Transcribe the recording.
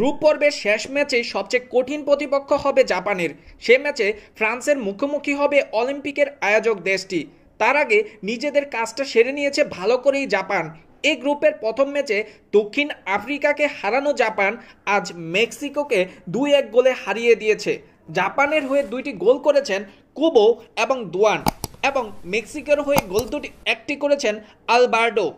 group পর্বের শেষ ম্যাচেই সবচেয়ে কঠিন প্রতিপক্ষ হবে জাপানের সে ম্যাচে ফ্রান্সের মুখোমুখি হবে অলিম্পিকের আয়োজক দেশটি তার আগে নিজেদের কাজটা সেরে নিয়েছে ভালো করেই জাপান এই গ্রুপের প্রথম ম্যাচে দক্ষিণ আফ্রিকাকে হারানো জাপান আজ মেক্সিকোকে দুই এক গোলে হারিয়ে দিয়েছে জাপানের হয়ে দুইটি গোল করেছেন কুবো এবং দোয়ান এবং মেক্সিকোর হয়ে গোল দুটি একটি করেছেন আলবার্ডো